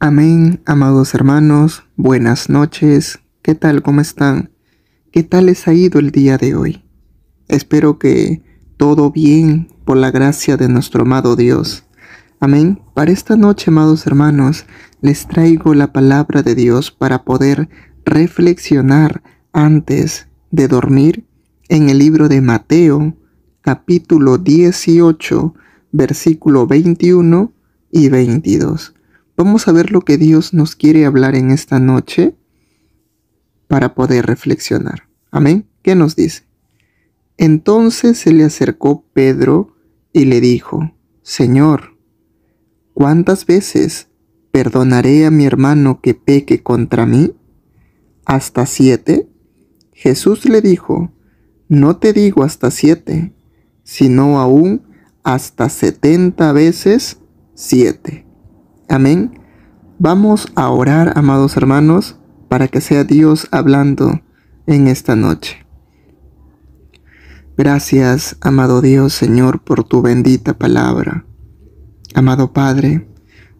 Amén, amados hermanos, buenas noches, ¿qué tal? ¿Cómo están? ¿Qué tal les ha ido el día de hoy? Espero que todo bien por la gracia de nuestro amado Dios. Amén. Para esta noche, amados hermanos, les traigo la palabra de Dios para poder reflexionar antes de dormir en el libro de Mateo, capítulo 18, versículo 21 y 22. Vamos a ver lo que Dios nos quiere hablar en esta noche para poder reflexionar. Amén. ¿Qué nos dice? Entonces se le acercó Pedro y le dijo, Señor, ¿cuántas veces perdonaré a mi hermano que peque contra mí? ¿Hasta siete? Jesús le dijo, no te digo hasta siete, sino aún hasta setenta veces siete. Amén. Vamos a orar, amados hermanos, para que sea Dios hablando en esta noche. Gracias, amado Dios, Señor, por tu bendita palabra. Amado Padre,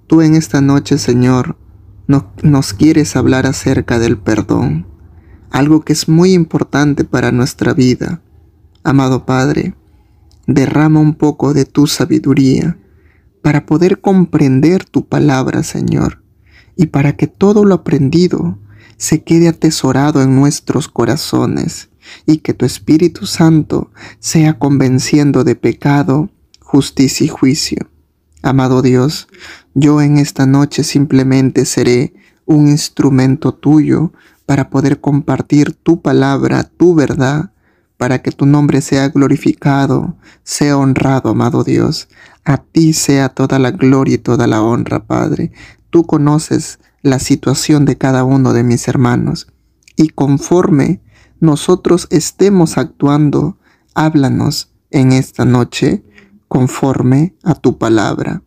tú en esta noche, Señor, nos quieres hablar acerca del perdón, algo que es muy importante para nuestra vida. Amado Padre, derrama un poco de tu sabiduría para poder comprender tu palabra, Señor, y para que todo lo aprendido se quede atesorado en nuestros corazones, y que tu Espíritu Santo sea convenciendo de pecado, justicia y juicio. Amado Dios, yo en esta noche simplemente seré un instrumento tuyo para poder compartir tu palabra, tu verdad, para que tu nombre sea glorificado, sea honrado, amado Dios. A ti sea toda la gloria y toda la honra, Padre. Tú conoces la situación de cada uno de mis hermanos. Y conforme nosotros estemos actuando, háblanos en esta noche conforme a tu palabra.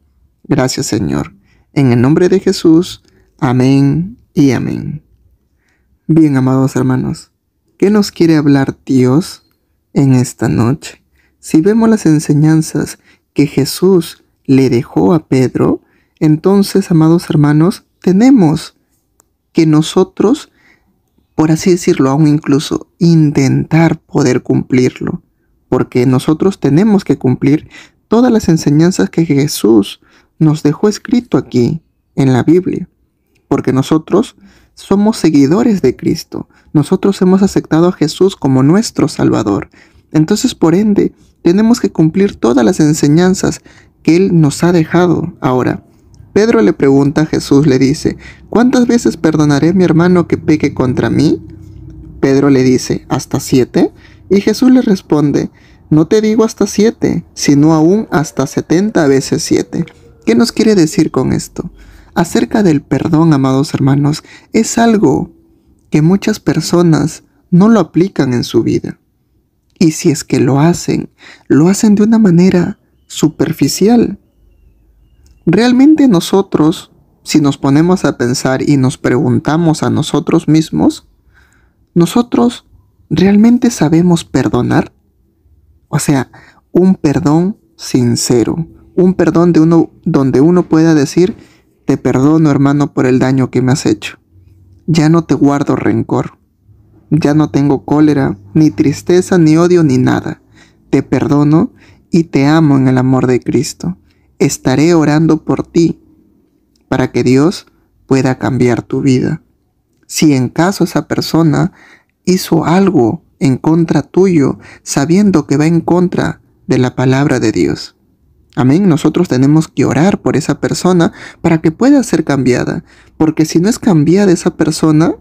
Gracias Señor. En el nombre de Jesús. Amén y amén. Bien, amados hermanos. ¿Qué nos quiere hablar Dios en esta noche? Si vemos las enseñanzas que Jesús le dejó a Pedro, entonces, amados hermanos, tenemos que nosotros, por así decirlo, aún incluso intentar poder cumplirlo, porque nosotros tenemos que cumplir todas las enseñanzas que Jesús nos dejó escrito aquí en la Biblia, porque nosotros somos seguidores de Cristo. Nosotros hemos aceptado a Jesús como nuestro Salvador. Entonces, por ende, tenemos que cumplir todas las enseñanzas que Él nos ha dejado ahora. Pedro le pregunta a Jesús, le dice, ¿cuántas veces perdonaré a mi hermano que peque contra mí? Pedro le dice, ¿hasta siete? Y Jesús le responde, no te digo hasta siete, sino aún hasta setenta veces siete. ¿Qué nos quiere decir con esto? acerca del perdón, amados hermanos, es algo que muchas personas no lo aplican en su vida. Y si es que lo hacen, lo hacen de una manera superficial. Realmente nosotros, si nos ponemos a pensar y nos preguntamos a nosotros mismos, ¿nosotros realmente sabemos perdonar? O sea, un perdón sincero, un perdón de uno donde uno pueda decir, te perdono, hermano, por el daño que me has hecho. Ya no te guardo rencor. Ya no tengo cólera, ni tristeza, ni odio, ni nada. Te perdono y te amo en el amor de Cristo. Estaré orando por ti para que Dios pueda cambiar tu vida. Si en caso esa persona hizo algo en contra tuyo, sabiendo que va en contra de la palabra de Dios, Amén, nosotros tenemos que orar por esa persona para que pueda ser cambiada, porque si no es cambiada esa persona,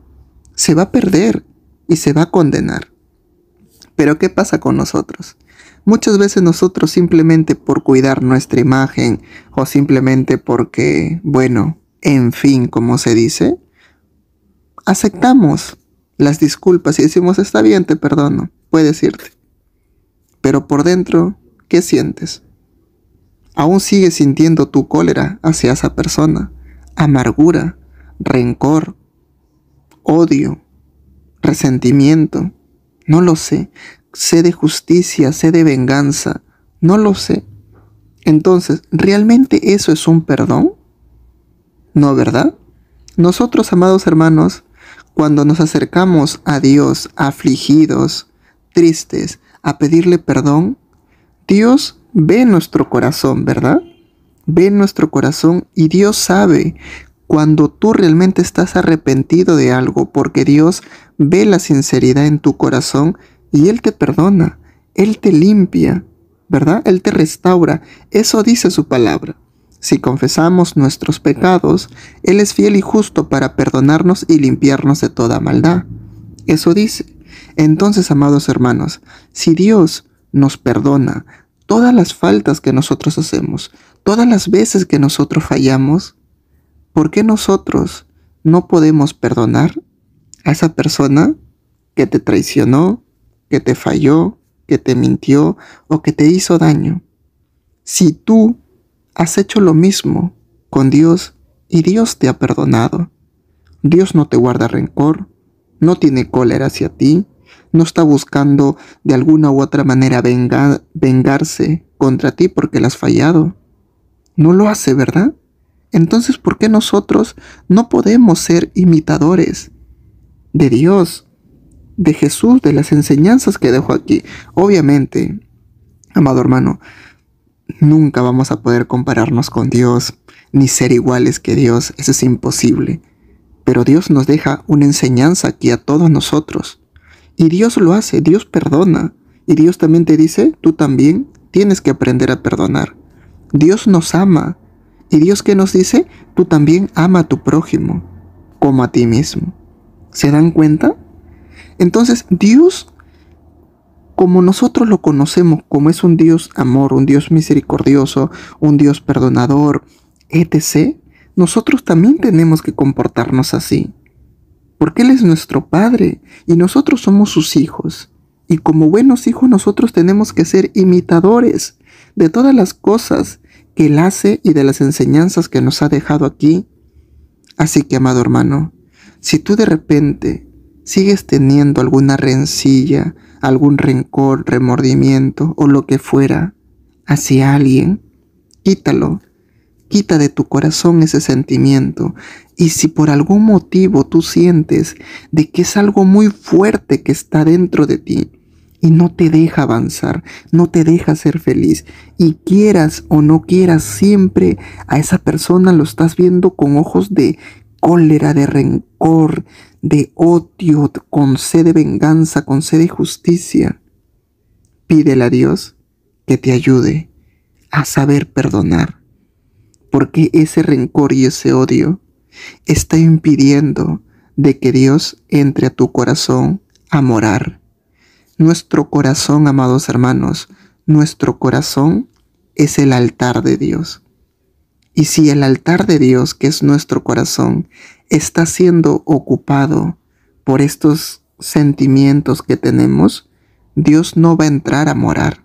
se va a perder y se va a condenar. Pero ¿qué pasa con nosotros? Muchas veces nosotros simplemente por cuidar nuestra imagen o simplemente porque, bueno, en fin, como se dice, aceptamos las disculpas y decimos, está bien, te perdono, puedes irte. Pero por dentro, ¿qué sientes? aún sigues sintiendo tu cólera hacia esa persona, amargura, rencor, odio, resentimiento, no lo sé, sé de justicia, sé de venganza, no lo sé. Entonces, ¿realmente eso es un perdón? No, ¿verdad? Nosotros, amados hermanos, cuando nos acercamos a Dios afligidos, tristes, a pedirle perdón, Dios ve nuestro corazón, ¿verdad? Ve nuestro corazón y Dios sabe cuando tú realmente estás arrepentido de algo, porque Dios ve la sinceridad en tu corazón y Él te perdona, Él te limpia, ¿verdad? Él te restaura. Eso dice su palabra. Si confesamos nuestros pecados, Él es fiel y justo para perdonarnos y limpiarnos de toda maldad. Eso dice. Entonces, amados hermanos, si Dios nos perdona, todas las faltas que nosotros hacemos, todas las veces que nosotros fallamos, ¿por qué nosotros no podemos perdonar a esa persona que te traicionó, que te falló, que te mintió o que te hizo daño? Si tú has hecho lo mismo con Dios y Dios te ha perdonado, Dios no te guarda rencor, no tiene cólera hacia ti, no está buscando de alguna u otra manera vengarse contra ti porque le has fallado. No lo hace, ¿verdad? Entonces, ¿por qué nosotros no podemos ser imitadores de Dios, de Jesús, de las enseñanzas que dejo aquí? Obviamente, amado hermano, nunca vamos a poder compararnos con Dios, ni ser iguales que Dios, eso es imposible. Pero Dios nos deja una enseñanza aquí a todos nosotros, y Dios lo hace, Dios perdona. Y Dios también te dice, tú también tienes que aprender a perdonar. Dios nos ama. Y Dios que nos dice, tú también ama a tu prójimo, como a ti mismo. ¿Se dan cuenta? Entonces Dios, como nosotros lo conocemos, como es un Dios amor, un Dios misericordioso, un Dios perdonador, etc., nosotros también tenemos que comportarnos así porque Él es nuestro Padre y nosotros somos sus hijos. Y como buenos hijos nosotros tenemos que ser imitadores de todas las cosas que Él hace y de las enseñanzas que nos ha dejado aquí. Así que, amado hermano, si tú de repente sigues teniendo alguna rencilla, algún rencor, remordimiento o lo que fuera hacia alguien, quítalo quita de tu corazón ese sentimiento. Y si por algún motivo tú sientes de que es algo muy fuerte que está dentro de ti y no te deja avanzar, no te deja ser feliz, y quieras o no quieras, siempre a esa persona lo estás viendo con ojos de cólera, de rencor, de odio, con sed de venganza, con sed de justicia. Pídele a Dios que te ayude a saber perdonar porque ese rencor y ese odio está impidiendo de que Dios entre a tu corazón a morar. Nuestro corazón, amados hermanos, nuestro corazón es el altar de Dios. Y si el altar de Dios, que es nuestro corazón, está siendo ocupado por estos sentimientos que tenemos, Dios no va a entrar a morar.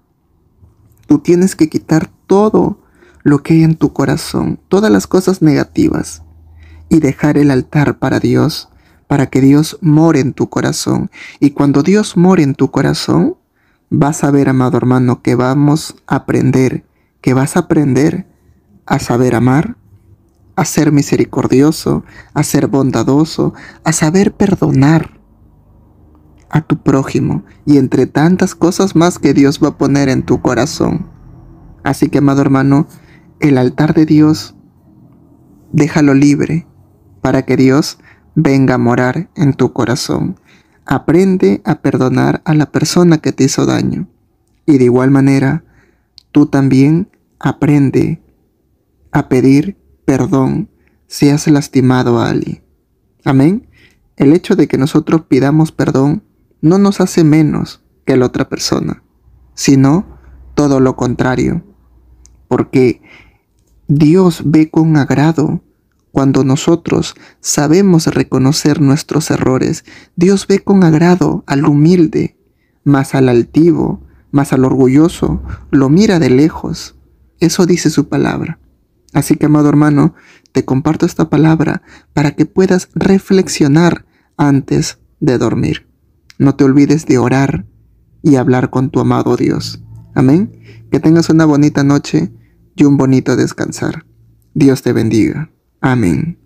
Tú tienes que quitar todo lo que hay en tu corazón, todas las cosas negativas, y dejar el altar para Dios, para que Dios more en tu corazón. Y cuando Dios more en tu corazón, vas a ver, amado hermano, que vamos a aprender, que vas a aprender a saber amar, a ser misericordioso, a ser bondadoso, a saber perdonar a tu prójimo y entre tantas cosas más que Dios va a poner en tu corazón. Así que, amado hermano, el altar de Dios, déjalo libre para que Dios venga a morar en tu corazón. Aprende a perdonar a la persona que te hizo daño. Y de igual manera, tú también aprende a pedir perdón si has lastimado a alguien. Amén. El hecho de que nosotros pidamos perdón no nos hace menos que la otra persona, sino todo lo contrario. Porque Dios ve con agrado cuando nosotros sabemos reconocer nuestros errores. Dios ve con agrado al humilde, más al altivo, más al orgulloso, lo mira de lejos. Eso dice su palabra. Así que, amado hermano, te comparto esta palabra para que puedas reflexionar antes de dormir. No te olvides de orar y hablar con tu amado Dios. Amén. Que tengas una bonita noche y un bonito descansar. Dios te bendiga. Amén.